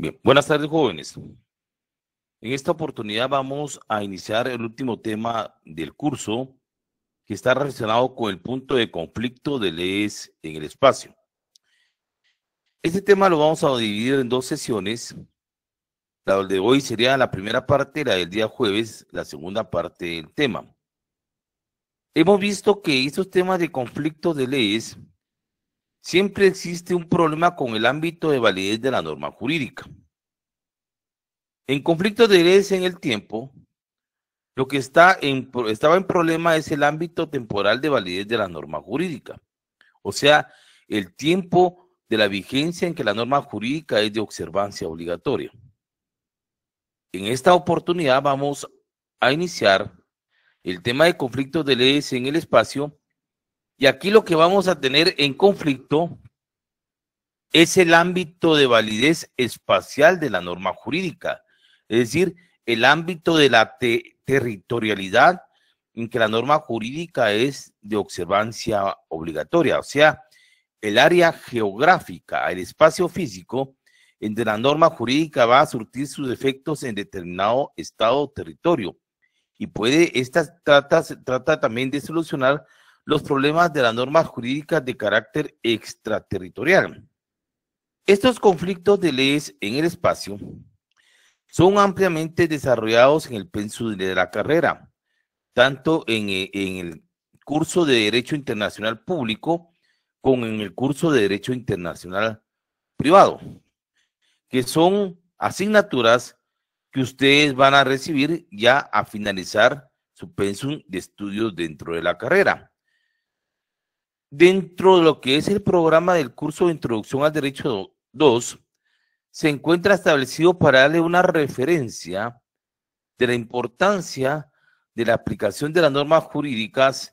Bien, buenas tardes jóvenes. En esta oportunidad vamos a iniciar el último tema del curso que está relacionado con el punto de conflicto de leyes en el espacio. Este tema lo vamos a dividir en dos sesiones. La de hoy sería la primera parte, la del día jueves, la segunda parte del tema. Hemos visto que estos temas de conflicto de leyes siempre existe un problema con el ámbito de validez de la norma jurídica. En conflictos de leyes en el tiempo, lo que está en, estaba en problema es el ámbito temporal de validez de la norma jurídica, o sea, el tiempo de la vigencia en que la norma jurídica es de observancia obligatoria. En esta oportunidad vamos a iniciar el tema de conflictos de leyes en el espacio y aquí lo que vamos a tener en conflicto es el ámbito de validez espacial de la norma jurídica, es decir, el ámbito de la territorialidad en que la norma jurídica es de observancia obligatoria, o sea, el área geográfica, el espacio físico, en donde la norma jurídica va a surtir sus efectos en determinado estado o territorio. Y puede, esta trata, trata también de solucionar los problemas de las normas jurídicas de carácter extraterritorial. Estos conflictos de leyes en el espacio son ampliamente desarrollados en el pensum de la carrera, tanto eh, en, el curso de Derecho Internacional Público como en el curso de Derecho Internacional Privado, que son asignaturas que ustedes van a recibir ya a finalizar su pensum de estudios dentro de la carrera. Dentro de lo que es el programa del curso de Introducción al Derecho 2, se encuentra establecido para darle una referencia de la importancia de la aplicación de las normas jurídicas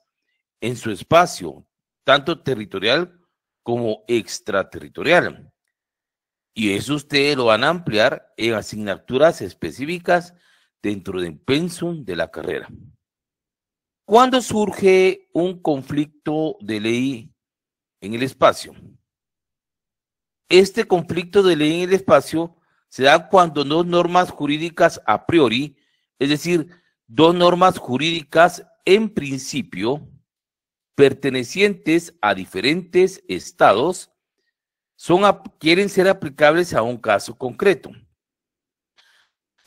en su espacio, tanto territorial como extraterritorial. Y eso ustedes lo van a ampliar en asignaturas específicas dentro del pensum de la carrera. ¿Cuándo surge un conflicto de ley en el espacio? Este conflicto de ley en el espacio se da cuando dos normas jurídicas a priori, es decir, dos normas jurídicas en principio pertenecientes a diferentes estados, son, quieren ser aplicables a un caso concreto.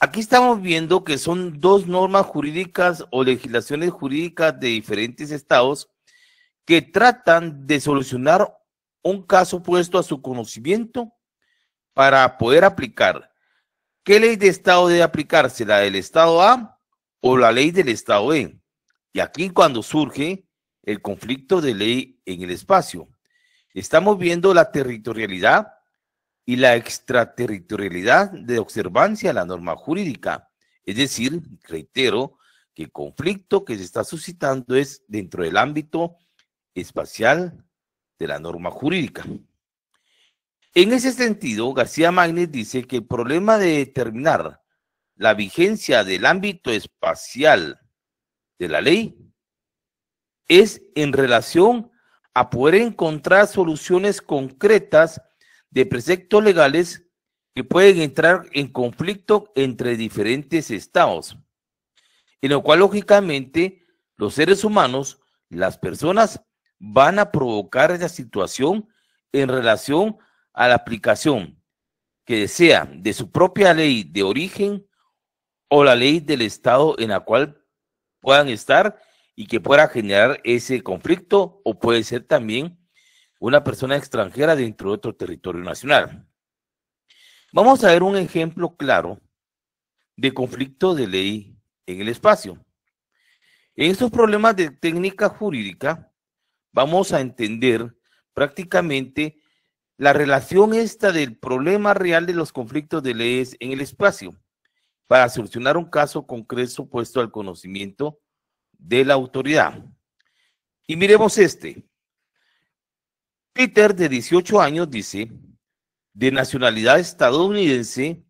Aquí estamos viendo que son dos normas jurídicas o legislaciones jurídicas de diferentes estados que tratan de solucionar un caso puesto a su conocimiento para poder aplicar. ¿Qué ley de estado debe aplicarse? ¿La del estado A o la ley del estado B? Y aquí cuando surge el conflicto de ley en el espacio. Estamos viendo la territorialidad y la extraterritorialidad de observancia de la norma jurídica. Es decir, reitero, que el conflicto que se está suscitando es dentro del ámbito espacial de la norma jurídica. En ese sentido, García Magnes dice que el problema de determinar la vigencia del ámbito espacial de la ley es en relación a poder encontrar soluciones concretas de preceptos legales que pueden entrar en conflicto entre diferentes estados, en lo cual lógicamente los seres humanos, las personas, van a provocar la situación en relación a la aplicación que desea de su propia ley de origen o la ley del estado en la cual puedan estar y que pueda generar ese conflicto o puede ser también una persona extranjera dentro de otro territorio nacional. Vamos a ver un ejemplo claro de conflicto de ley en el espacio. En estos problemas de técnica jurídica vamos a entender prácticamente la relación esta del problema real de los conflictos de leyes en el espacio para solucionar un caso concreto puesto al conocimiento de la autoridad. Y miremos este. Peter, de 18 años, dice, de nacionalidad estadounidense,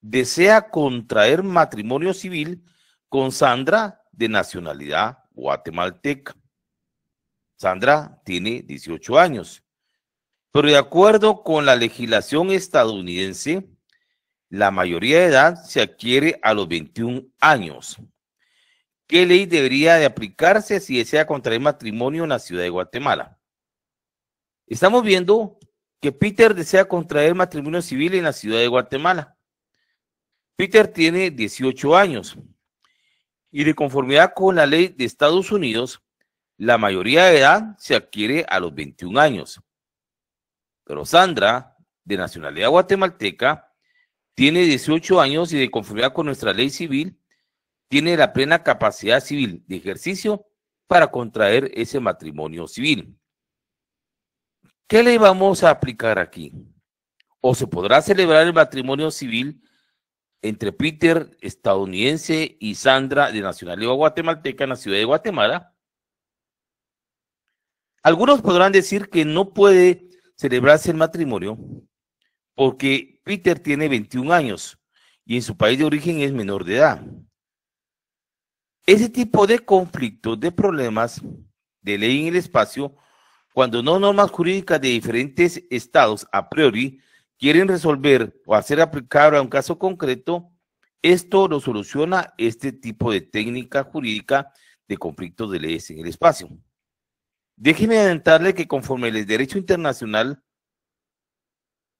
desea contraer matrimonio civil con Sandra, de nacionalidad guatemalteca. Sandra tiene 18 años. Pero de acuerdo con la legislación estadounidense, la mayoría de edad se adquiere a los 21 años. ¿Qué ley debería de aplicarse si desea contraer matrimonio en la ciudad de Guatemala? Estamos viendo que Peter desea contraer matrimonio civil en la ciudad de Guatemala. Peter tiene 18 años y de conformidad con la ley de Estados Unidos, la mayoría de edad se adquiere a los 21 años. Pero Sandra, de nacionalidad guatemalteca, tiene 18 años y de conformidad con nuestra ley civil, tiene la plena capacidad civil de ejercicio para contraer ese matrimonio civil. ¿Qué le vamos a aplicar aquí? O se podrá celebrar el matrimonio civil entre Peter, estadounidense, y Sandra, de nacionalidad guatemalteca, en la ciudad de Guatemala. Algunos podrán decir que no puede celebrarse el matrimonio porque Peter tiene 21 años y en su país de origen es menor de edad. Ese tipo de conflictos, de problemas de ley en el espacio, cuando no normas jurídicas de diferentes estados a priori quieren resolver o hacer aplicable a un caso concreto, esto lo soluciona este tipo de técnica jurídica de conflictos de leyes en el espacio. Déjenme adelantarle que conforme el derecho internacional,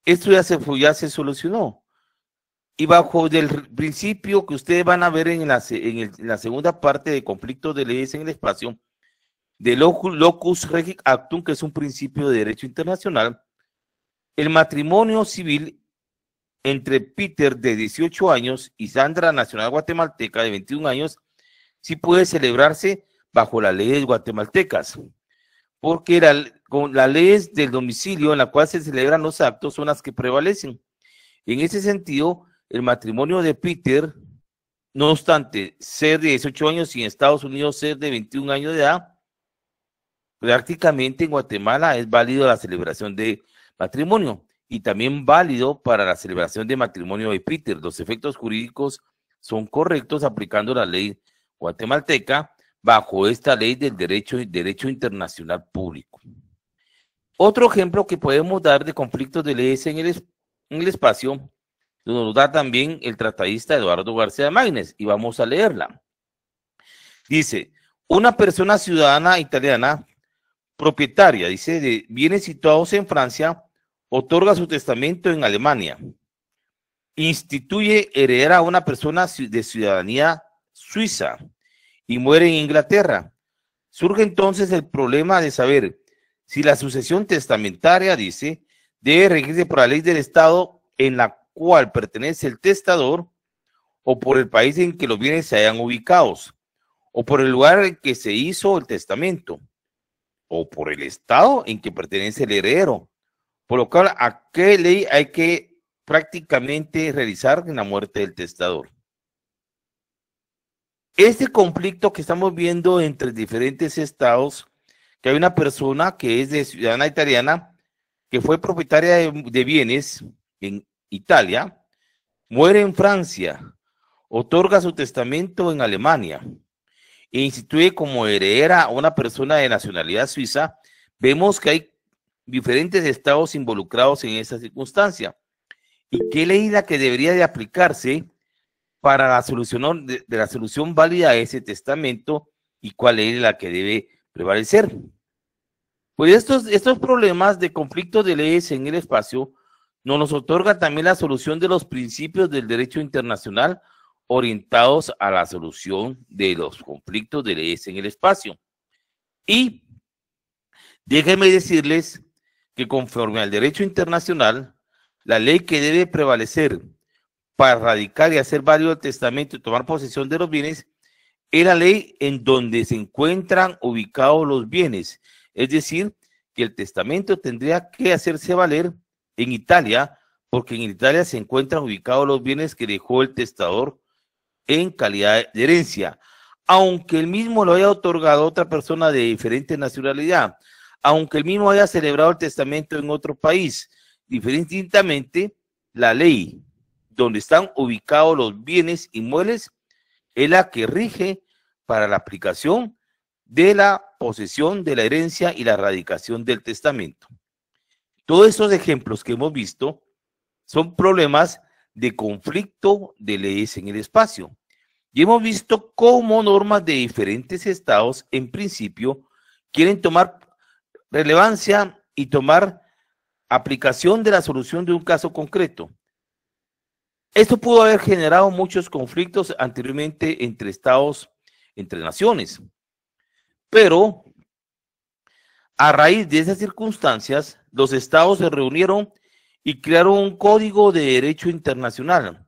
esto ya se, ya se solucionó. Y bajo el principio que ustedes van a ver en la, en la segunda parte de conflictos de leyes en el espacio, de locus Regic actum, que es un principio de derecho internacional, el matrimonio civil entre Peter de 18 años y Sandra Nacional Guatemalteca de 21 años sí puede celebrarse bajo las leyes guatemaltecas, porque con las leyes del domicilio en la cual se celebran los actos son las que prevalecen. En ese sentido, el matrimonio de Peter, no obstante ser de 18 años y en Estados Unidos ser de 21 años de edad, Prácticamente en Guatemala es válido la celebración de matrimonio y también válido para la celebración de matrimonio de Peter. Los efectos jurídicos son correctos aplicando la ley guatemalteca bajo esta ley del derecho, derecho internacional público. Otro ejemplo que podemos dar de conflictos de leyes en el, espacio nos da también el tratadista Eduardo García Magnes y vamos a leerla. Dice, una persona ciudadana italiana propietaria, dice, de bienes situados en Francia, otorga su testamento en Alemania. Instituye heredera a una persona de ciudadanía suiza y muere en Inglaterra. Surge entonces el problema de saber si la sucesión testamentaria, dice, debe regirse por la ley del Estado en la cual pertenece el testador o por el país en que los bienes se hayan ubicados o por el lugar en que se hizo el testamento o por el estado en que pertenece el heredero. Por lo cual, ¿a qué ley hay que prácticamente realizar en la muerte del testador? Este conflicto que estamos viendo entre diferentes estados, que hay una persona que es de ciudadana italiana, que fue propietaria de, de bienes en Italia, muere en Francia, otorga su testamento en Alemania, e instituye como heredera a una persona de nacionalidad suiza, vemos que hay diferentes estados involucrados en esa circunstancia. ¿Y qué ley la que debería de aplicarse para la solución, de, de la solución válida a ese testamento y cuál es la que debe prevalecer? Pues estos, estos problemas de conflicto de leyes en el espacio no nos otorga también la solución de los principios del derecho internacional orientados a la solución de los conflictos de leyes este en el espacio. Y déjenme decirles que conforme al derecho internacional, la ley que debe prevalecer para radicar y hacer válido el testamento y tomar posesión de los bienes es la ley en donde se encuentran ubicados los bienes. Es decir, que el testamento tendría que hacerse valer en Italia, porque en Italia se encuentran ubicados los bienes que dejó el testador en calidad de herencia, aunque el mismo lo haya otorgado a otra persona de diferente nacionalidad, aunque el mismo haya celebrado el testamento en otro país, diferentemente la ley donde están ubicados los bienes inmuebles es la que rige para la aplicación de la posesión de la herencia y la erradicación del testamento. Todos esos ejemplos que hemos visto son problemas de conflicto de leyes en el espacio. Y hemos visto cómo normas de diferentes estados, en principio, quieren tomar relevancia y tomar aplicación de la solución de un caso concreto. Esto pudo haber generado muchos conflictos anteriormente entre estados, entre naciones. Pero a raíz de esas circunstancias, los estados se reunieron y crearon un código de derecho internacional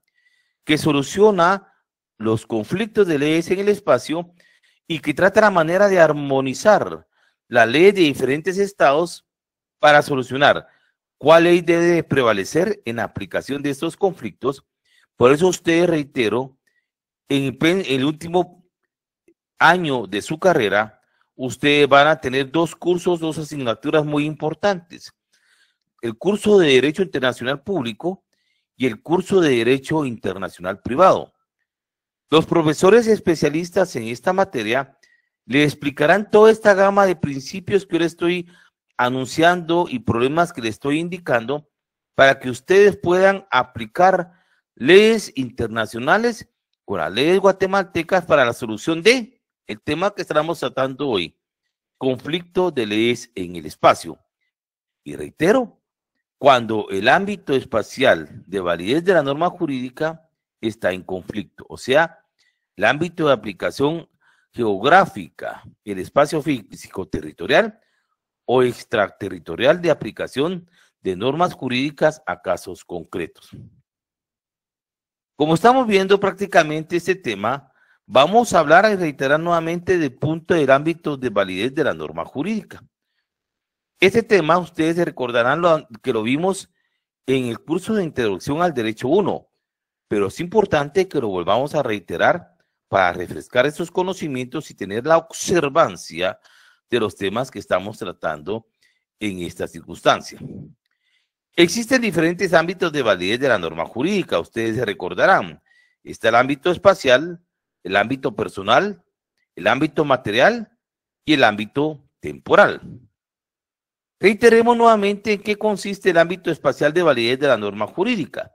que soluciona los conflictos de leyes en el espacio y que trata la manera de armonizar la ley de diferentes estados para solucionar cuál ley debe prevalecer en la aplicación de estos conflictos. Por eso ustedes, reitero, en el último año de su carrera, ustedes van a tener dos cursos, dos asignaturas muy importantes el curso de Derecho Internacional Público y el curso de Derecho Internacional Privado. Los profesores especialistas en esta materia le explicarán toda esta gama de principios que yo le estoy anunciando y problemas que le estoy indicando para que ustedes puedan aplicar leyes internacionales con las leyes guatemaltecas para la solución de el tema que estamos tratando hoy, conflicto de leyes en el espacio. Y reitero, cuando el ámbito espacial de validez de la norma jurídica está en conflicto, o sea, el ámbito de aplicación geográfica, el espacio físico territorial o extraterritorial de aplicación de normas jurídicas a casos concretos. Como estamos viendo prácticamente este tema, vamos a hablar y reiterar nuevamente del punto del ámbito de validez de la norma jurídica. Este tema ustedes recordarán que lo vimos en el curso de introducción al derecho 1, pero es importante que lo volvamos a reiterar para refrescar esos conocimientos y tener la observancia de los temas que estamos tratando en esta circunstancia. Existen diferentes ámbitos de validez de la norma jurídica, ustedes se recordarán. Está el ámbito espacial, el ámbito personal, el ámbito material y el ámbito temporal. Reiteremos nuevamente en qué consiste el ámbito espacial de validez de la norma jurídica.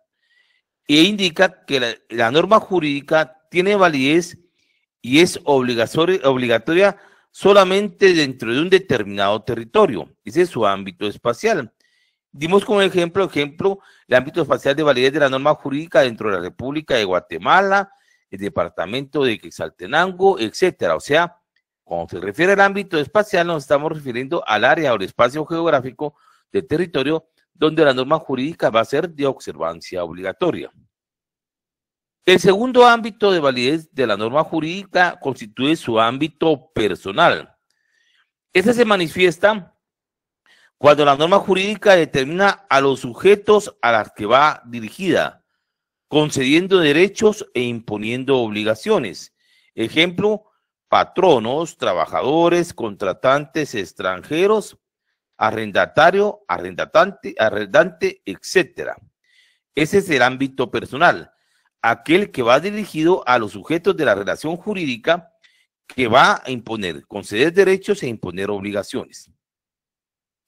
E indica que la, norma jurídica tiene validez y es obligatoria solamente dentro de un determinado territorio. Ese es su ámbito espacial. Dimos como ejemplo, ejemplo, el ámbito espacial de validez de la norma jurídica dentro de la República de Guatemala, el departamento de Quetzaltenango, etcétera. O sea, cuando se refiere al ámbito espacial, nos estamos refiriendo al área o el espacio geográfico de territorio donde la norma jurídica va a ser de observancia obligatoria. El segundo ámbito de validez de la norma jurídica constituye su ámbito personal. Este se manifiesta cuando la norma jurídica determina a los sujetos a las que va dirigida, concediendo derechos e imponiendo obligaciones. Ejemplo, patronos, trabajadores, contratantes extranjeros, arrendatario, arrendatante, arrendante, etcétera. Ese es el ámbito personal, aquel que va dirigido a los sujetos de la relación jurídica que va a imponer, conceder derechos e imponer obligaciones.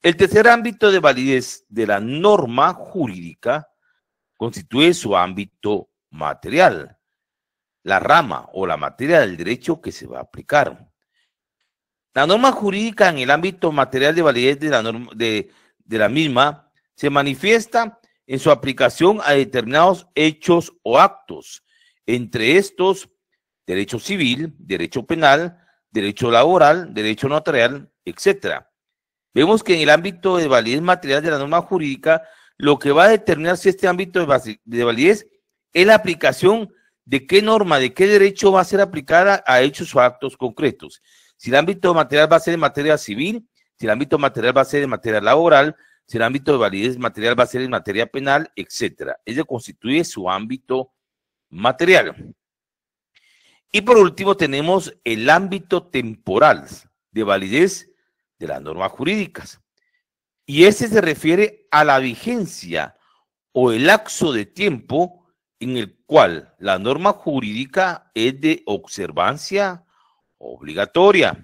El tercer ámbito de validez de la norma jurídica constituye su ámbito material, la rama o la materia del derecho que se va a aplicar. La norma jurídica en el ámbito material de validez de la, norma, de, de la misma se manifiesta en su aplicación a determinados hechos o actos, entre estos derecho civil, derecho penal, derecho laboral, derecho notarial, etc. Vemos que en el ámbito de validez material de la norma jurídica, lo que va a determinar si este ámbito de validez es la aplicación ¿De qué norma, de qué derecho va a ser aplicada a hechos o actos concretos? Si el ámbito material va a ser en materia civil, si el ámbito material va a ser en materia laboral, si el ámbito de validez material va a ser en materia penal, etcétera. Ella constituye su ámbito material. Y por último tenemos el ámbito temporal de validez de las normas jurídicas. Y ese se refiere a la vigencia o el lapso de tiempo en el cual la norma jurídica es de observancia obligatoria.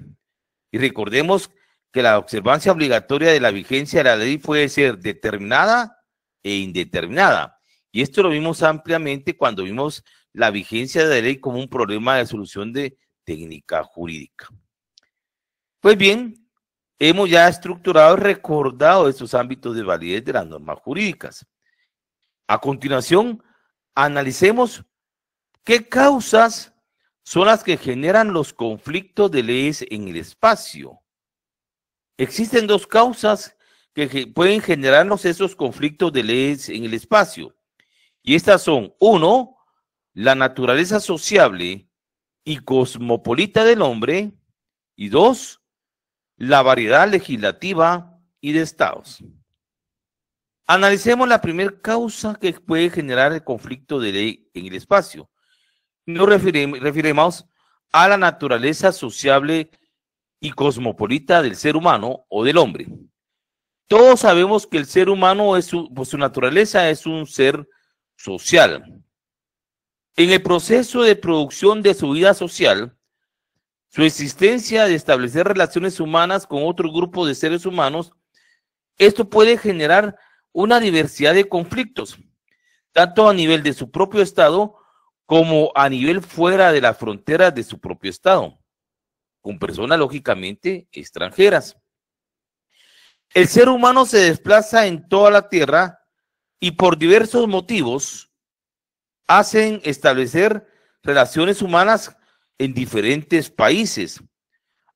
Y recordemos que la observancia obligatoria de la vigencia de la ley puede ser determinada e indeterminada. Y esto lo vimos ampliamente cuando vimos la vigencia de la ley como un problema de solución de técnica jurídica. Pues bien, hemos ya estructurado y recordado estos ámbitos de validez de las normas jurídicas. A continuación, analicemos qué causas son las que generan los conflictos de leyes en el espacio. Existen dos causas que pueden generarnos esos conflictos de leyes en el espacio. Y estas son, uno, la naturaleza sociable y cosmopolita del hombre, y dos, la variedad legislativa y de estados. Analicemos la primera causa que puede generar el conflicto de ley en el espacio. Nos referimos a la naturaleza sociable y cosmopolita del ser humano o del hombre. Todos sabemos que el ser humano, es su, pues, su naturaleza, es un ser social. En el proceso de producción de su vida social, su existencia de establecer relaciones humanas con otro grupo de seres humanos, esto puede generar una diversidad de conflictos, tanto a nivel de su propio Estado como a nivel fuera de las fronteras de su propio Estado, con personas lógicamente extranjeras. El ser humano se desplaza en toda la Tierra y por diversos motivos hacen establecer relaciones humanas en diferentes países,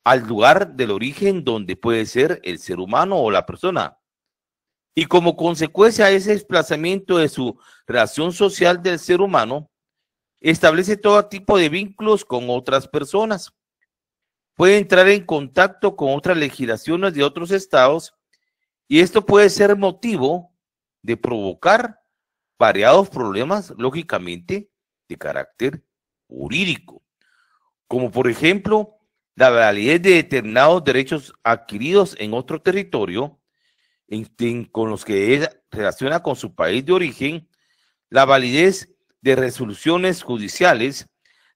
al lugar del origen donde puede ser el ser humano o la persona. Y como consecuencia de ese desplazamiento de su relación social del ser humano, establece todo tipo de vínculos con otras personas. Puede entrar en contacto con otras legislaciones de otros estados y esto puede ser motivo de provocar variados problemas, lógicamente, de carácter jurídico, como por ejemplo la validez de determinados derechos adquiridos en otro territorio con los que él relaciona con su país de origen, la validez de resoluciones judiciales,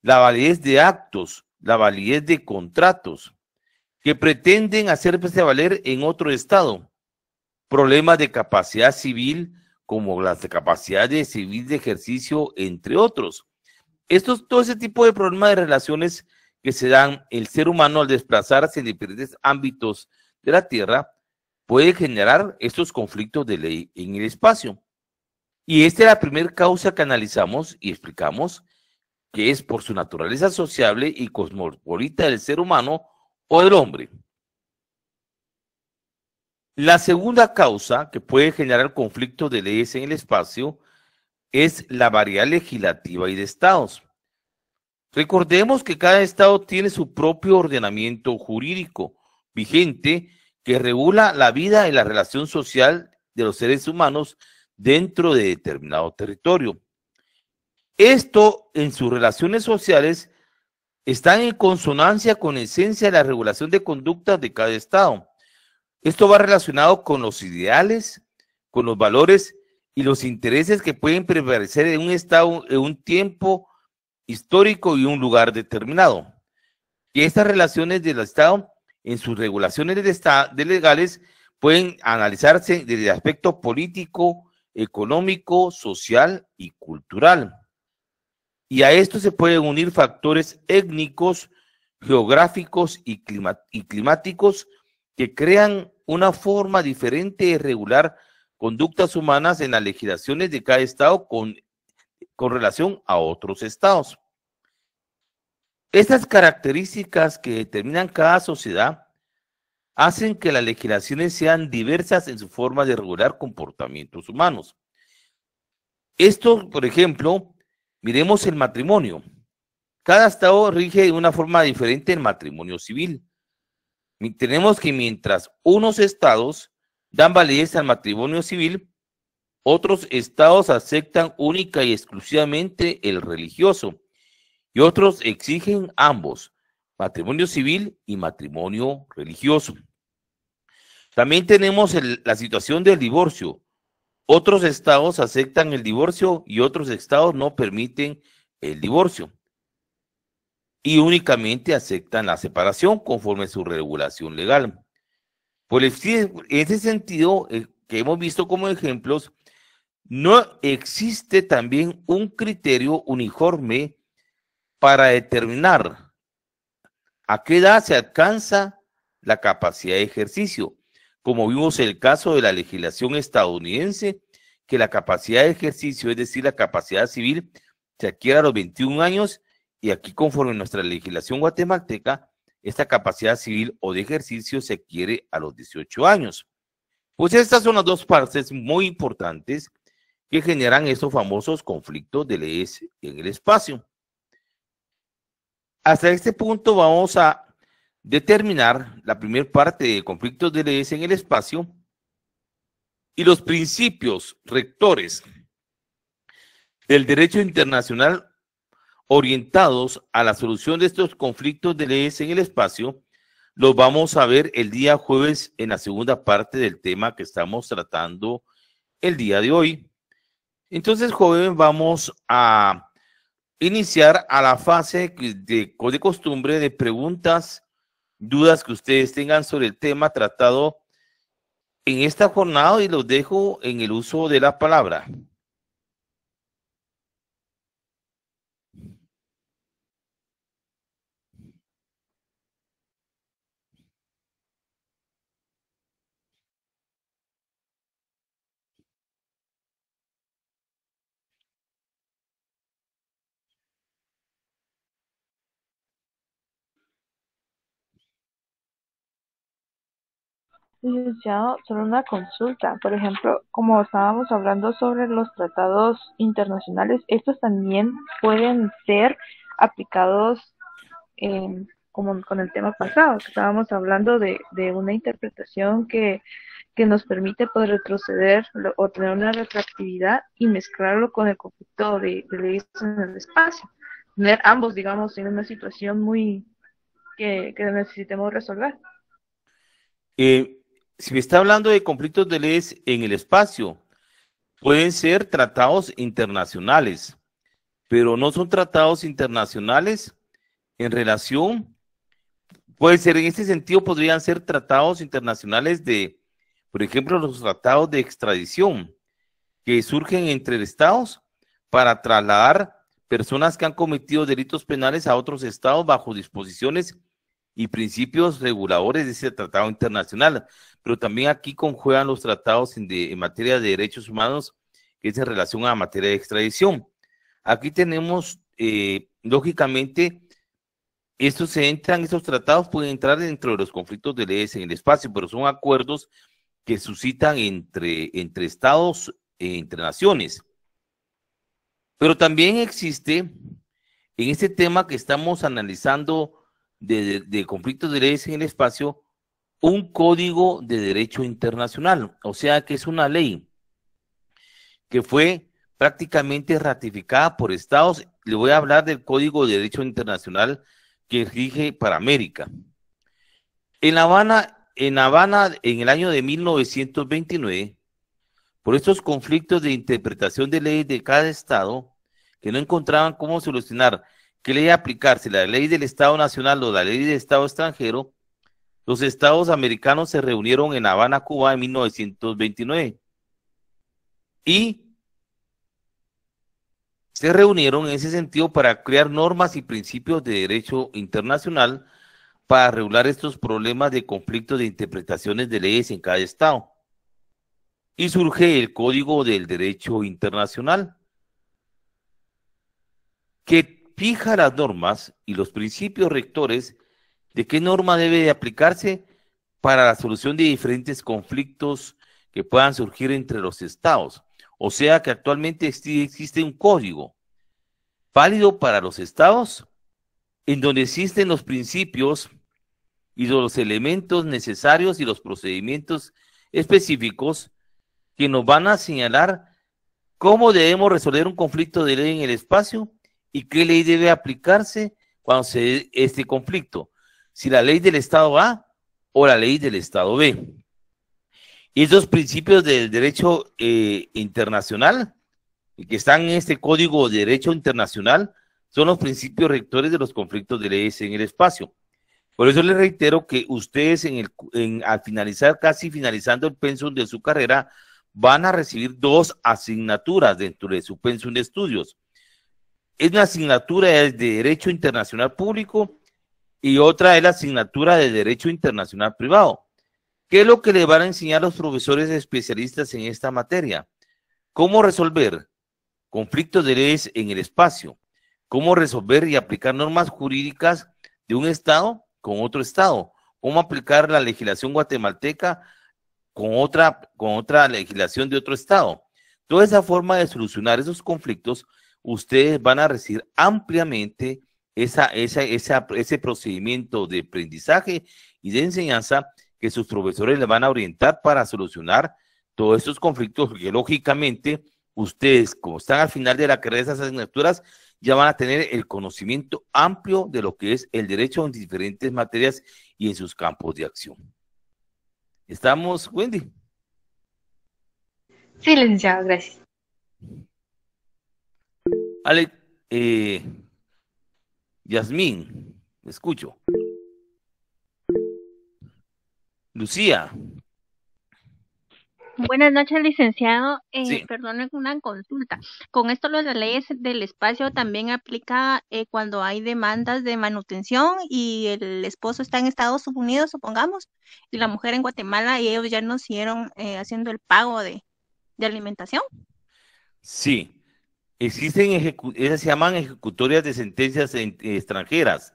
la validez de actos, la validez de contratos que pretenden hacerse valer en otro estado, problemas de capacidad civil como las de civil de ejercicio, entre otros. Estos, todo ese tipo de problemas de relaciones que se dan el ser humano al desplazarse en diferentes ámbitos de la Tierra puede generar estos conflictos de ley en el espacio. Y esta es la primera causa que analizamos y explicamos, que es por su naturaleza sociable y cosmopolita del ser humano o del hombre. La segunda causa que puede generar conflictos de leyes en el espacio es la variedad legislativa y de estados. Recordemos que cada estado tiene su propio ordenamiento jurídico vigente que regula la vida y la relación social de los seres humanos dentro de determinado territorio. Esto en sus relaciones sociales está en consonancia con la esencia de la regulación de conductas de cada Estado. Esto va relacionado con los ideales, con los valores y los intereses que pueden prevalecer en un Estado en un tiempo histórico y un lugar determinado. Y estas relaciones del Estado en sus regulaciones de legales pueden analizarse desde el aspecto político, económico, social y cultural. Y a esto se pueden unir factores étnicos, geográficos y, climáticos que crean una forma diferente de regular conductas humanas en las legislaciones de cada estado con relación a otros estados. Estas características que determinan cada sociedad hacen que las legislaciones sean diversas en su forma de regular comportamientos humanos. Esto, por ejemplo, miremos el matrimonio. Cada estado rige de una forma diferente el matrimonio civil. Tenemos que mientras unos estados dan validez al matrimonio civil, otros estados aceptan única y exclusivamente el religioso y otros exigen ambos, matrimonio civil y matrimonio religioso. También tenemos la situación del divorcio. Otros estados aceptan el divorcio y otros estados no permiten el divorcio. Y únicamente aceptan la separación conforme a su regulación legal. Por ese sentido, que hemos visto como ejemplos, no existe también un criterio uniforme para determinar a qué edad se alcanza la capacidad de ejercicio, como vimos en el caso de la legislación estadounidense, que la capacidad de ejercicio, es decir, la capacidad civil, se adquiere a los 21 años y aquí conforme nuestra legislación guatemalteca, esta capacidad civil o de ejercicio se adquiere a los 18 años. Pues estas son las dos partes muy importantes que generan estos famosos conflictos de leyes en el espacio. Hasta este punto vamos a determinar la primera parte de conflictos de leyes en el espacio y los principios rectores del derecho internacional orientados a la solución de estos conflictos de leyes en el espacio, los vamos a ver el día jueves en la segunda parte del tema que estamos tratando el día de hoy. Entonces, joven, vamos a iniciar a la fase de, costumbre de preguntas, dudas que ustedes tengan sobre el tema tratado en esta jornada y los dejo en el uso de la palabra. licenciado, solo una consulta. Por ejemplo, como estábamos hablando sobre los tratados internacionales, ¿estos también pueden ser aplicados eh, como con el tema pasado? Que estábamos hablando de, una interpretación que, nos permite poder retroceder o tener una retroactividad y mezclarlo con el conflicto de, leyes en el espacio. Tener ambos, digamos, en una situación muy que, necesitemos resolver. Eh, si me está hablando de conflictos de leyes en el espacio. Pueden ser tratados internacionales, pero no son tratados internacionales en relación, puede ser, en este sentido podrían ser tratados internacionales de, por ejemplo, los tratados de extradición que surgen entre estados para trasladar personas que han cometido delitos penales a otros estados bajo disposiciones y principios reguladores de ese tratado internacional, pero también aquí conjuegan los tratados en, materia de derechos humanos, que es en relación a materia de extradición. Aquí tenemos, eh, lógicamente, estos se entran, estos tratados pueden entrar dentro de los conflictos de leyes en el espacio, pero son acuerdos que suscitan entre, entre estados, e entre naciones. Pero también existe en este tema que estamos analizando de, conflictos de leyes en el espacio un código de derecho internacional, o sea que es una ley que fue prácticamente ratificada por estados. Le voy a hablar del Código de Derecho Internacional que rige para América. En Habana, en Habana, en el año de 1929, por estos conflictos de interpretación de leyes de cada estado que no encontraban cómo solucionar que le aplicarse la ley del Estado Nacional o la ley del Estado extranjero, los estados americanos se reunieron en Habana, Cuba en 1929 y se reunieron en ese sentido para crear normas y principios de derecho internacional para regular estos problemas de conflictos de interpretaciones de leyes en cada estado. Y surge el Código del Derecho Internacional, que fija las normas y los principios rectores de qué norma debe aplicarse para la solución de diferentes conflictos que puedan surgir entre los estados. O sea que actualmente existe un código válido para los estados en donde existen los principios y los elementos necesarios y los procedimientos específicos que nos van a señalar cómo debemos resolver un conflicto de ley en el espacio y qué ley debe aplicarse cuando se dé este conflicto, si la ley del Estado A o la ley del Estado B. Y estos principios del derecho eh, internacional que están en este Código de Derecho Internacional son los principios rectores de los conflictos de leyes en el espacio. Por eso les reitero que ustedes al finalizar, casi finalizando el pensum de su carrera, van a recibir dos asignaturas dentro de su pensum de estudios es una asignatura de Derecho Internacional Público y otra es la asignatura de Derecho Internacional Privado. ¿Qué es lo que le van a enseñar los profesores especialistas en esta materia? ¿Cómo resolver conflictos de leyes en el espacio? ¿Cómo resolver y aplicar normas jurídicas de un Estado con otro Estado? ¿Cómo aplicar la legislación guatemalteca con otra, con otra legislación de otro Estado? Toda esa forma de solucionar esos conflictos ustedes van a recibir ampliamente ese procedimiento de aprendizaje y de enseñanza que sus profesores les van a orientar para solucionar todos estos conflictos, porque lógicamente ustedes, como están al final de la carrera de esas asignaturas, ya van a tener el conocimiento amplio de lo que es el derecho en diferentes materias y en sus campos de acción. ¿Estamos, Wendy? Sí, gracias. Ale, eh, Yasmín, escucho. Lucía. Buenas noches, licenciado. Eh, es una consulta. Con esto las leyes del espacio también aplica eh, cuando hay demandas de manutención y el esposo está en Estados Unidos, supongamos, y la mujer en Guatemala y ellos ya no siguieron eh, haciendo el pago de alimentación. Sí, Existen, esas se llaman ejecutorias de sentencias eh, extranjeras.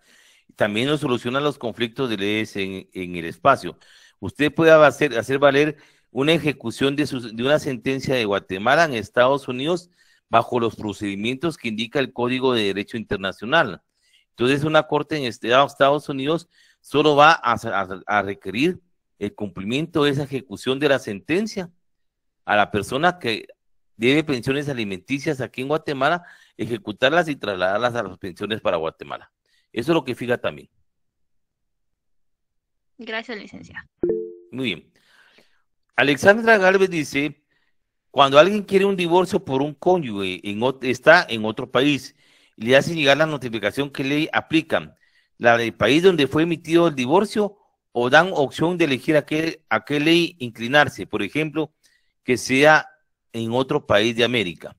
También nos solucionan los conflictos de leyes en, el espacio. Usted puede hacer, hacer valer una ejecución de, de una sentencia de Guatemala en Estados Unidos bajo los procedimientos que indica el Código de Derecho Internacional. Entonces, una corte en este, Estados Unidos solo va a requerir el cumplimiento de esa ejecución de la sentencia a la persona que debe pensiones alimenticias aquí en Guatemala, ejecutarlas y trasladarlas a las pensiones para Guatemala. Eso es lo que fija también. Gracias, licencia. Muy bien. Alexandra Galvez dice, cuando alguien quiere un divorcio por un cónyuge, en está en otro país, le hacen llegar la notificación que le aplican, la del país donde fue emitido el divorcio, o dan opción de elegir a qué, a qué ley inclinarse, por ejemplo, que sea en otro país de América.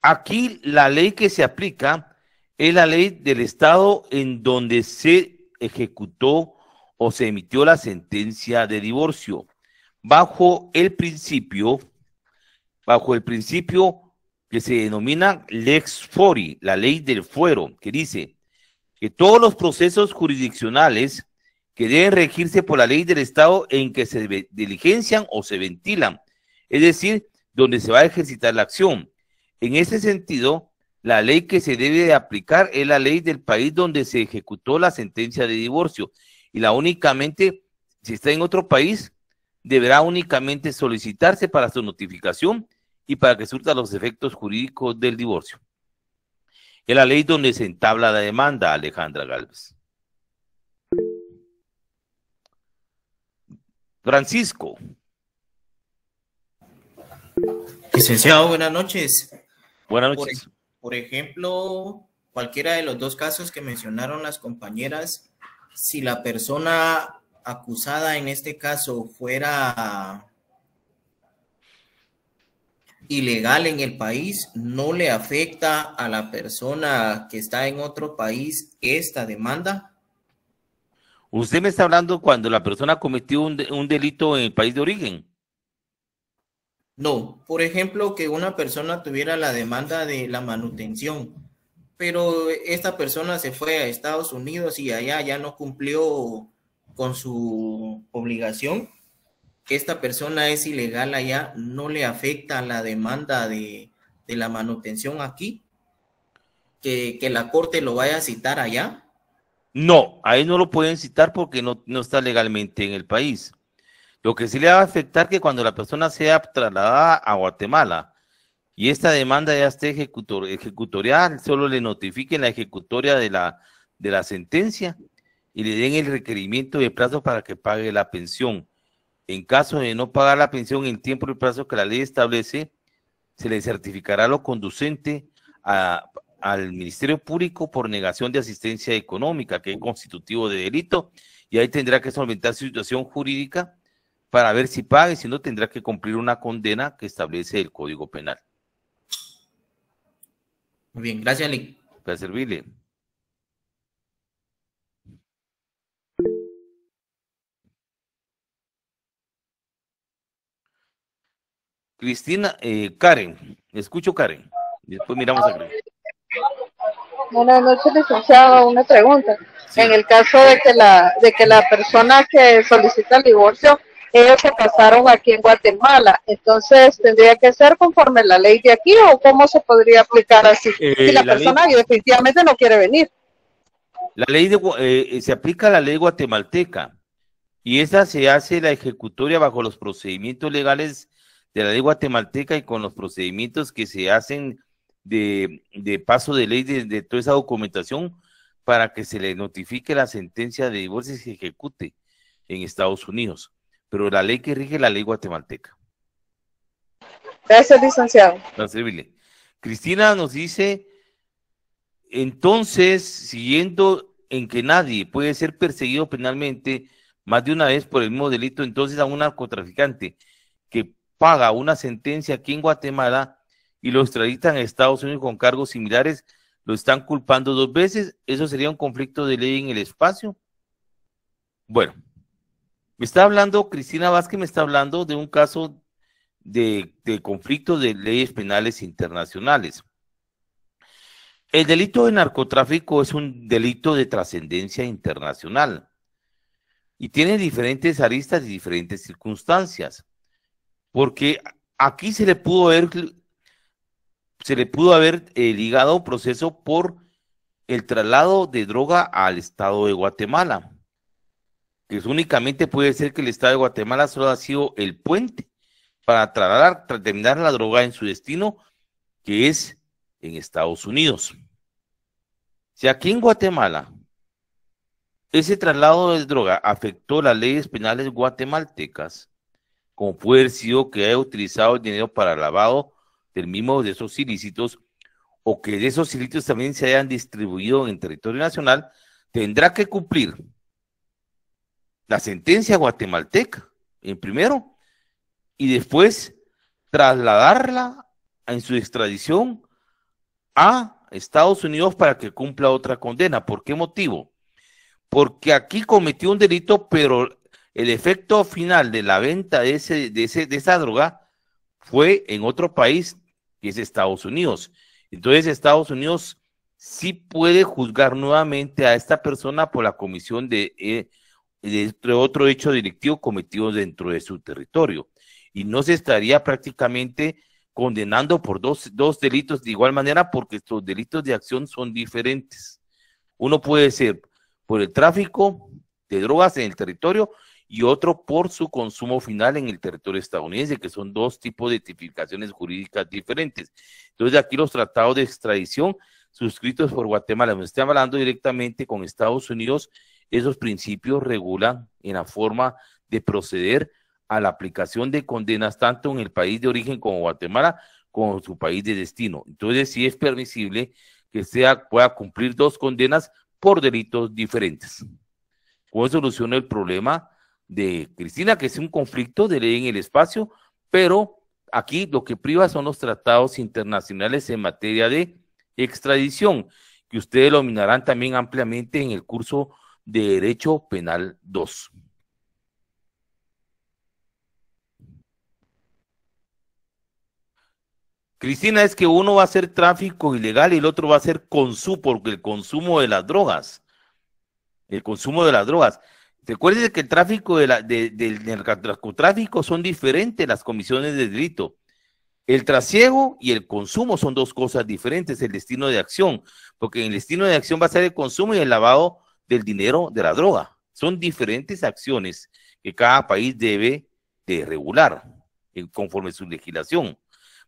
Aquí la ley que se aplica es la ley del estado en donde se ejecutó o se emitió la sentencia de divorcio, bajo el principio, bajo el principio que se denomina lex fori, la ley del fuero, que dice que todos los procesos jurisdiccionales que deben regirse por la ley del Estado en que se diligencian o se ventilan, es decir, donde se va a ejercitar la acción. En ese sentido, la ley que se debe aplicar es la ley del país donde se ejecutó la sentencia de divorcio y la únicamente, si está en otro país, deberá únicamente solicitarse para su notificación y para que surta los efectos jurídicos del divorcio. Es la ley donde se entabla la demanda, Alejandra Galvez. Francisco. Licenciado, buenas noches. Buenas noches. Por, por, ejemplo, cualquiera de los dos casos que mencionaron las compañeras, si la persona acusada en este caso fuera ilegal en el país, no le afecta a la persona que está en otro país esta demanda. Usted me está hablando cuando la persona cometió un, delito en el país de origen. No, por ejemplo, que una persona tuviera la demanda de la manutención, pero esta persona se fue a Estados Unidos y allá ya no cumplió con su obligación. que Esta persona es ilegal allá, no le afecta la demanda de, la manutención aquí. que la corte lo vaya a citar allá, no, ahí no lo pueden citar porque no, está legalmente en el país. Lo que sí le va a afectar que cuando la persona sea trasladada a Guatemala y esta demanda ya esté ejecutor, ejecutorial, solo le notifiquen la ejecutoria de la, de la sentencia y le den el requerimiento de plazo para que pague la pensión. En caso de no pagar la pensión en tiempo y plazo que la ley establece, se le certificará lo conducente a, al Ministerio Público por negación de asistencia económica, que es constitutivo de delito, y ahí tendrá que solventar su situación jurídica para ver si paga y si no tendrá que cumplir una condena que establece el Código Penal. Muy bien, gracias, Nick. Gracias, servirle. Cristina, eh, Karen, escucho Karen. Después miramos a Karen. Buenas noches, licenciado una pregunta. En el caso de que la de que la persona que solicita el divorcio ellos se casaron aquí en Guatemala, entonces tendría que ser conforme la ley de aquí o cómo se podría aplicar así si eh, la, persona definitivamente no quiere venir. La ley eh, se aplica la ley guatemalteca y esa se hace la ejecutoria bajo los procedimientos legales de la ley guatemalteca y con los procedimientos que se hacen de, paso de ley de, toda esa documentación para que se le notifique la sentencia de divorcio y se ejecute en Estados Unidos. Pero la ley que rige la ley guatemalteca. Gracias, licenciado. Cristina nos dice, entonces, siguiendo en que nadie puede ser perseguido penalmente más de una vez por el mismo delito, entonces a un narcotraficante que paga una sentencia aquí en Guatemala y lo extraditan a Estados Unidos con cargos similares, lo están culpando dos veces. ¿Eso sería un conflicto de ley en el espacio? Bueno, me está hablando, Cristina Vázquez me está hablando de un caso de, conflicto de leyes penales internacionales. El delito de narcotráfico es un delito de trascendencia internacional y tiene diferentes aristas y diferentes circunstancias, porque aquí se le pudo ver se le pudo haber eh, ligado un proceso por el traslado de droga al Estado de Guatemala. Que únicamente puede ser que el Estado de Guatemala solo ha sido el puente para trasladar, terminar la droga en su destino, que es en Estados Unidos. Si aquí en Guatemala ese traslado de droga afectó las leyes penales guatemaltecas, como puede haber sido que haya utilizado el dinero para lavado del mismo de esos ilícitos o que de esos ilícitos también se hayan distribuido en territorio nacional, tendrá que cumplir la sentencia guatemalteca en primero y después trasladarla en su extradición a Estados Unidos para que cumpla otra condena. ¿Por qué motivo? Porque aquí cometió un delito, pero el efecto final de la venta de, de, ese, de esa droga fue en otro país que es Estados Unidos. Entonces Estados Unidos sí puede juzgar nuevamente a esta persona por la comisión de, eh, otro hecho delictivo cometido dentro de su territorio. Y no se estaría prácticamente condenando por dos, dos delitos de igual manera porque estos delitos de acción son diferentes. Uno puede ser por el tráfico de drogas en el territorio y otro por su consumo final en el territorio estadounidense, que son dos tipos de tipificaciones jurídicas diferentes. Entonces, aquí los tratados de extradición suscritos por Guatemala, me estoy hablando directamente con Estados Unidos, esos principios regulan en la forma de proceder a la aplicación de condenas tanto en el país de origen como Guatemala, como en su país de destino. Entonces, sí es permisible que sea, pueda cumplir dos condenas por delitos diferentes. ¿Cómo soluciona el problema? de Cristina, que es un conflicto de ley en el espacio, pero aquí lo que priva son los tratados internacionales en materia de extradición, que ustedes dominarán también ampliamente en el curso de Derecho Penal 2. Cristina, es que uno va a ser tráfico ilegal y el otro va a ser consumo, porque el consumo de las drogas, el consumo de las drogas. Recuerden que el tráfico de la, del narcotráfico son diferentes las comisiones de delito. El trasiego y el consumo son dos cosas diferentes, el destino de acción, porque el destino de acción va a ser el consumo y el lavado del dinero de la droga. Son diferentes acciones que cada país debe de regular conforme a su legislación,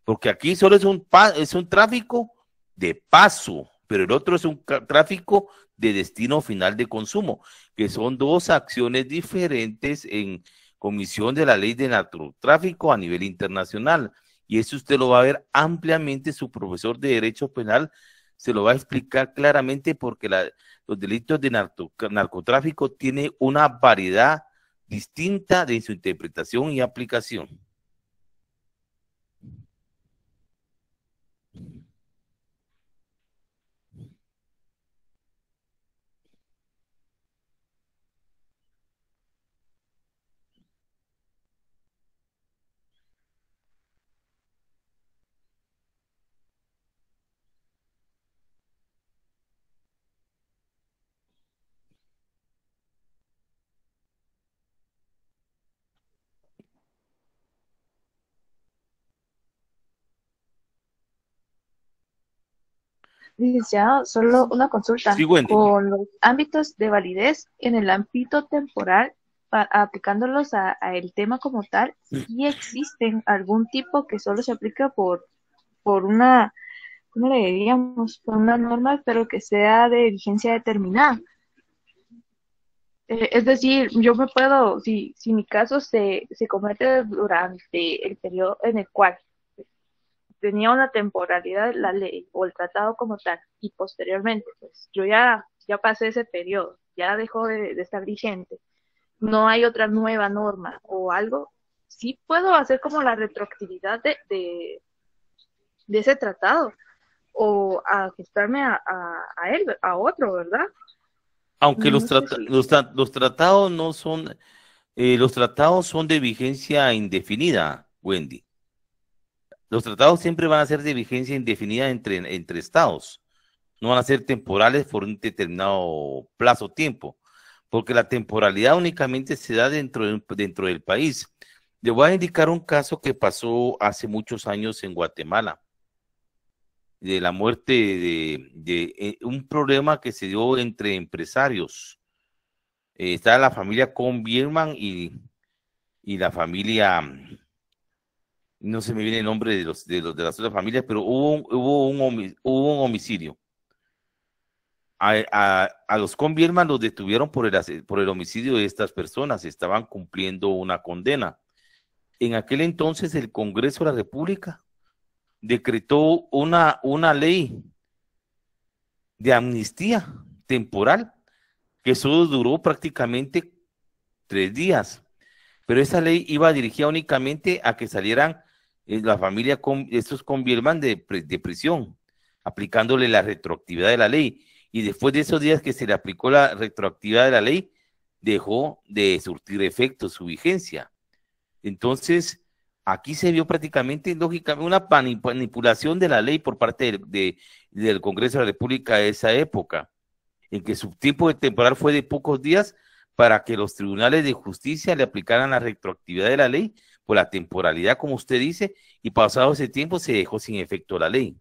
porque aquí solo es un, es un tráfico de paso, pero el otro es un tráfico de destino final de consumo, que son dos acciones diferentes en comisión de la ley de narcotráfico a nivel internacional. Y eso usted lo va a ver ampliamente, su profesor de Derecho Penal se lo va a explicar claramente porque los delitos de narcotráfico tienen una variedad distinta de su interpretación y aplicación. licenciado, solo una consulta con los ámbitos de validez en el ámbito temporal, aplicándolos a, el tema como tal, si existen algún tipo que solo se aplica por, por una, ¿cómo le diríamos? Por una norma, pero que sea de vigencia determinada. Eh, es decir, yo me puedo, si, si mi caso se, se comete durante el periodo en el cual tenía una temporalidad la ley o el tratado como tal y posteriormente pues yo ya ya pasé ese periodo ya dejó de, estar vigente no hay otra nueva norma o algo sí puedo hacer como la retroactividad de, de, ese tratado o ajustarme a, a, él, a otro, ¿verdad? Aunque los, los, tratados no son, eh, los tratados son de vigencia indefinida, Wendy. Los tratados siempre van a ser de vigencia indefinida entre, entre estados, no van a ser temporales por un determinado plazo tiempo, porque la temporalidad únicamente se da dentro, dentro del país. Le voy a indicar un caso que pasó hace muchos años en Guatemala, de la muerte de, eh, un problema que se dio entre empresarios. Eh, está la familia Con y, y la familia no se me viene el nombre de los de, los, de las otras familias, pero hubo un, hubo un, homicidio. A, a, a los Convierman los detuvieron por el, por el homicidio de estas personas, estaban cumpliendo una condena. En aquel entonces el Congreso de la República decretó una, una ley de amnistía temporal que solo duró prácticamente tres días. Pero esa ley iba dirigida únicamente a que salieran eh, la familia, con, estos con de, prisión, aplicándole la retroactividad de la ley. Y después de esos días que se le aplicó la retroactividad de la ley, dejó de surtir efecto su vigencia. Entonces, aquí se vio prácticamente, lógicamente, una manipulación de la ley por parte del Congreso de la República de esa época, en que su tiempo de temporal fue de pocos días para que los tribunales de justicia le aplicaran la retroactividad de la ley por la temporalidad, como usted dice, y pasado ese tiempo se dejó sin efecto la ley.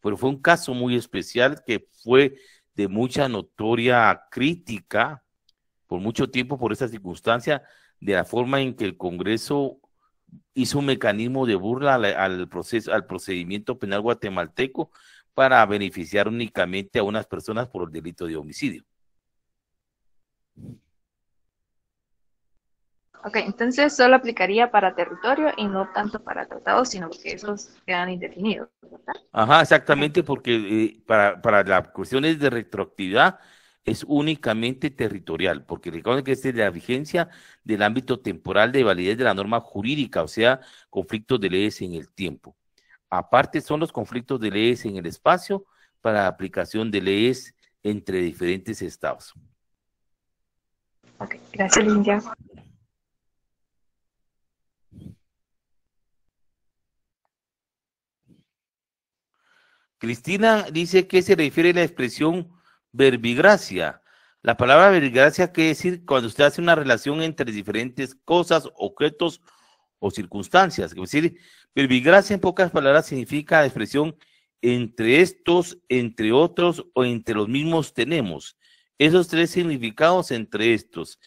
Pero fue un caso muy especial que fue de mucha notoria crítica por mucho tiempo por esta circunstancia de la forma en que el Congreso hizo un mecanismo de burla al, proceso, al procedimiento penal guatemalteco para beneficiar únicamente a unas personas por el delito de homicidio. Ok, entonces solo aplicaría para territorio y no tanto para tratados, sino que esos quedan indefinidos, ¿verdad? Ajá, exactamente, porque eh, para, para las cuestiones de retroactividad es únicamente territorial, porque recuerden que esta es la vigencia del ámbito temporal de validez de la norma jurídica, o sea, conflictos de leyes en el tiempo. Aparte son los conflictos de leyes en el espacio para aplicación de leyes entre diferentes estados. Ok, gracias, Lindia. Cristina dice que se refiere a la expresión verbigracia. La palabra verbigracia quiere decir cuando usted hace una relación entre diferentes cosas, objetos o circunstancias. Es decir, verbigracia en pocas palabras significa la expresión entre estos, entre otros o entre los mismos tenemos. Esos tres significados entre estos,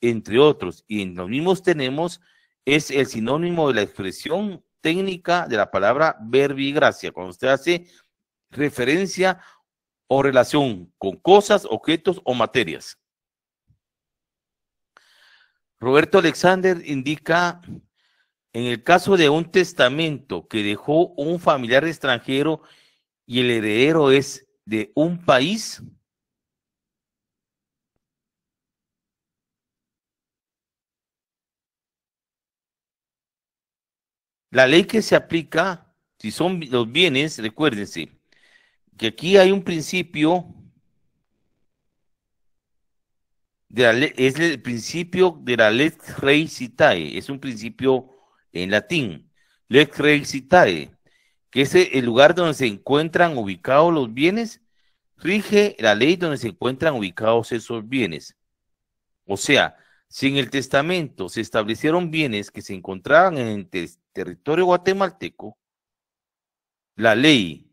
entre otros y en los mismos tenemos es el sinónimo de la expresión técnica de la palabra verbigracia. Cuando usted hace referencia o relación con cosas, objetos o materias. Roberto Alexander indica, en el caso de un testamento que dejó un familiar extranjero y el heredero es de un país, la ley que se aplica, si son los bienes, recuérdense, que aquí hay un principio, de la, es el principio de la lex rei es un principio en latín, lex rei que es el lugar donde se encuentran ubicados los bienes, rige la ley donde se encuentran ubicados esos bienes. O sea, si en el testamento se establecieron bienes que se encontraban en el territorio guatemalteco, la ley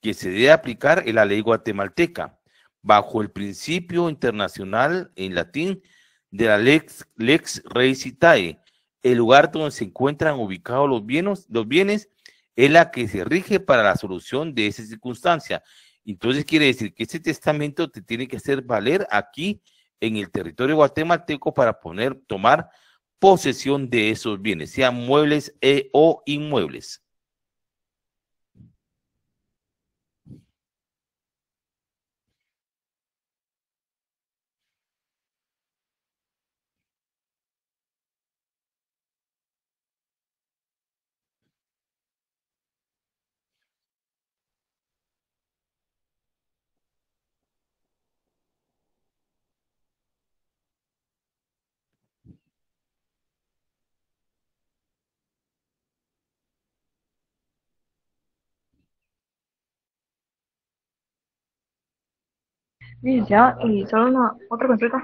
que se debe aplicar en la ley guatemalteca, bajo el principio internacional en latín de la lex, lex reisitae, el lugar donde se encuentran ubicados los bienes, los bienes es la que se rige para la solución de esa circunstancia. Entonces quiere decir que ese testamento te tiene que hacer valer aquí en el territorio guatemalteco para poner, tomar posesión de esos bienes, sean muebles e, o inmuebles. ya y solo una, otra pregunta.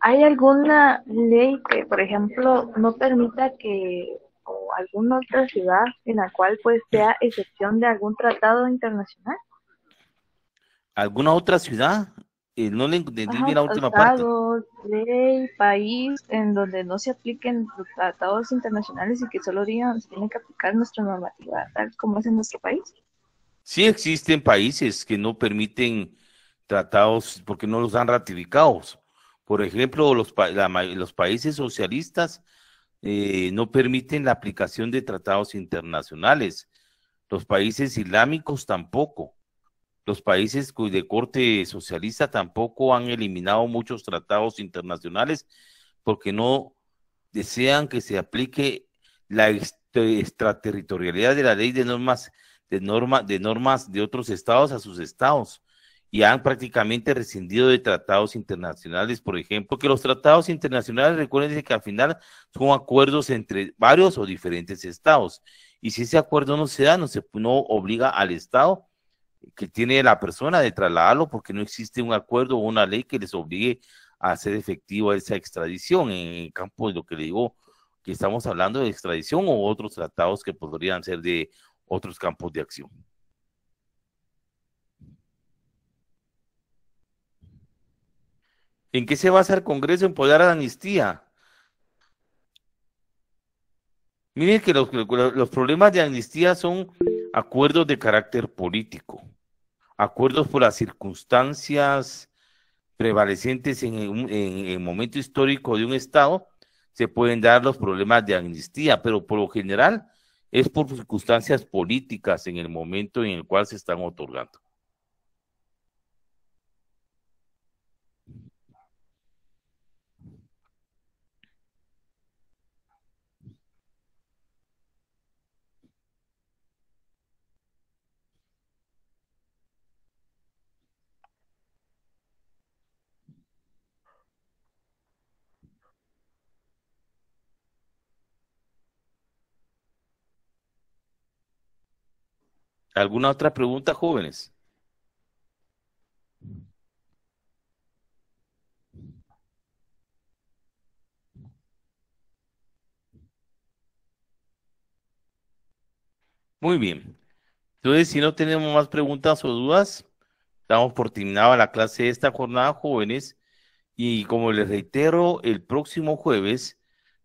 ¿Hay alguna ley que, por ejemplo, no permita que o alguna otra ciudad en la cual pues sea excepción de algún tratado internacional? ¿Alguna otra ciudad? Eh, no le entendí la última tratado, parte. ley, país en donde no se apliquen los tratados internacionales y que solo digan se tiene que aplicar nuestra normativa tal como es en nuestro país. Sí existen países que no permiten tratados, porque no los han ratificados. Por ejemplo, los, los países socialistas eh, no permiten la aplicación de tratados internacionales. Los países islámicos tampoco. Los países de corte socialista tampoco han eliminado muchos tratados internacionales porque no desean que se aplique la extraterritorialidad de la ley de normas de, norma, de normas de otros estados a sus estados y han prácticamente rescindido de tratados internacionales, por ejemplo, que los tratados internacionales, recuerden que al final son acuerdos entre varios o diferentes estados, y si ese acuerdo no se da, no, se, no obliga al estado que tiene la persona de trasladarlo, porque no existe un acuerdo o una ley que les obligue a hacer efectiva esa extradición en el campo de lo que le digo, que estamos hablando de extradición o otros tratados que podrían ser de otros campos de acción. ¿En qué se basa el Congreso en poder la amnistía? Miren que los, problemas de amnistía son acuerdos de carácter político, acuerdos por las circunstancias prevalecientes en, el momento histórico de un Estado, se pueden dar los problemas de amnistía, pero por lo general es por circunstancias políticas en el momento en el cual se están otorgando. ¿Alguna otra pregunta, jóvenes? Muy bien. Entonces, si no tenemos más preguntas o dudas, damos por terminada la clase de esta jornada, jóvenes. Y como les reitero, el próximo jueves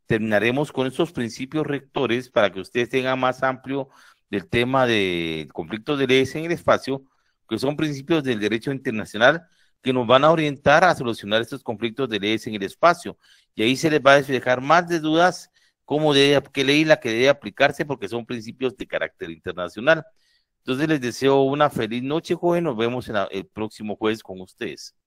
terminaremos con estos principios rectores para que ustedes tengan más amplio del tema de conflictos de leyes en el espacio, que son principios del derecho internacional que nos van a orientar a solucionar estos conflictos de leyes en el espacio. Y ahí se les va a dejar más de dudas cómo debe, qué ley la que debe aplicarse, porque son principios de carácter internacional. Entonces les deseo una feliz noche, jóvenes. Nos vemos el próximo jueves con ustedes.